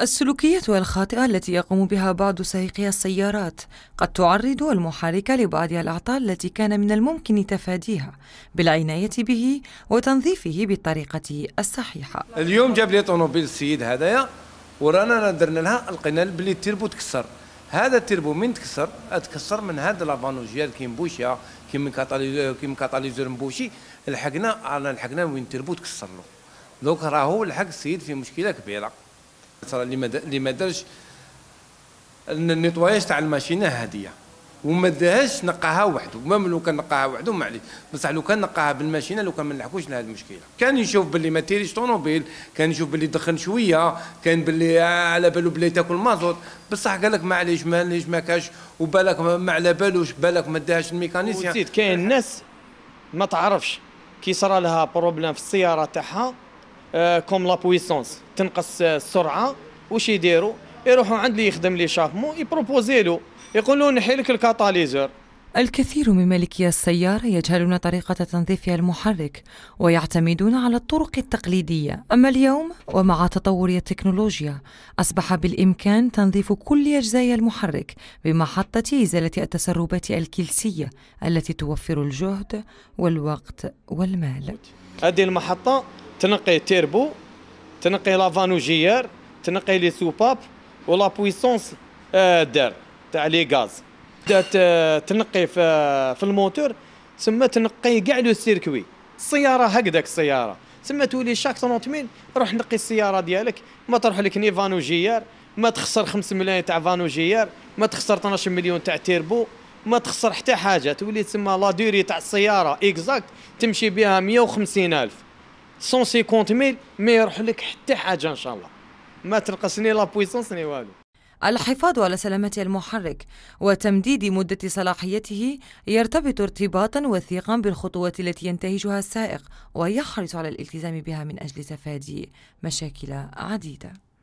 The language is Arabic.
السلوكيات الخاطئة التي يقوم بها بعض سائقي السيارات قد تعرض المحرك لبعض الأعطال التي كان من الممكن تفاديها بالعناية به وتنظيفه بالطريقة الصحيحة. اليوم جاب لي طنوبيل السيد هذايا ورانا درنا لها لقينا بلي التيربو تكسر. هذا التيربو من تكسر تكسر من هذا لافانوجيال كي مبوشيا كي من كي كاتاليزور مبوشي لحقنا على لحقنا وين التيربو تكسر له. دوك راهو لحق السيد في مشكلة كبيرة. اللي ما دارش النيطواياج تاع الماشينه هاديه وما داهاش نقاها وحده مام لو كان نقاها وحده معلي بصح لو كان نقاها بالماشينه لو كان ما نلحقوش لهذه المشكله كان يشوف باللي ما تيريش طوموبيل كان يشوف باللي دخن شويه كان باللي على بالو بلي تاكل مازوت بصح قال لك معليش معليش ما كاش وبالك ما على بالوش بالك ما داهاش الميكانيسيان وزيد كاين ناس ما تعرفش كي صرا لها بروبليم في السياره تاعها كوم لا بويسونس تنقص آه، السرعه واش يديروا يروحوا عند اللي يخدم لي شافمون يبروبوزي له يقول له نحي لك الكاتاليزور الكثير من مالكي السيارة يجهلون طريقة تنظيف المحرك ويعتمدون على الطرق التقليدية أما اليوم ومع تطور التكنولوجيا أصبح بالإمكان تنظيف كل أجزاء المحرك بمحطة إزالة التسربات الكلسية التي توفر الجهد والوقت والمال هذه المحطة تنقي تيربو تنقي لافانوجيير تنقي لي سوباب ولا بويسونس آه، دار تاع لي غاز آه، تنقي في الموتور ثم تنقي كاع لو سيركوي السياره هكذاك السياره ثم تولي شاك 30 روح نقي السياره ديالك ما تروح لك ني فانوجيير ما تخسر 5 ملايين تاع فانو فانوجيير ما تخسر 12 مليون تاع تيربو ما تخسر حتى حاجه تولي تسمى لا دوري تاع السياره اكزاكت تمشي بها الف 150 ميل ما يروح لك حتى حاجه ان شاء الله ما تنقصني لا بويسونس ني والو الحفاظ على سلامة المحرك وتمديد مدة صلاحيته يرتبط ارتباطا وثيقا بالخطوات التي ينتهجها السائق ويحرص على الالتزام بها من أجل تفادي مشاكل عديدة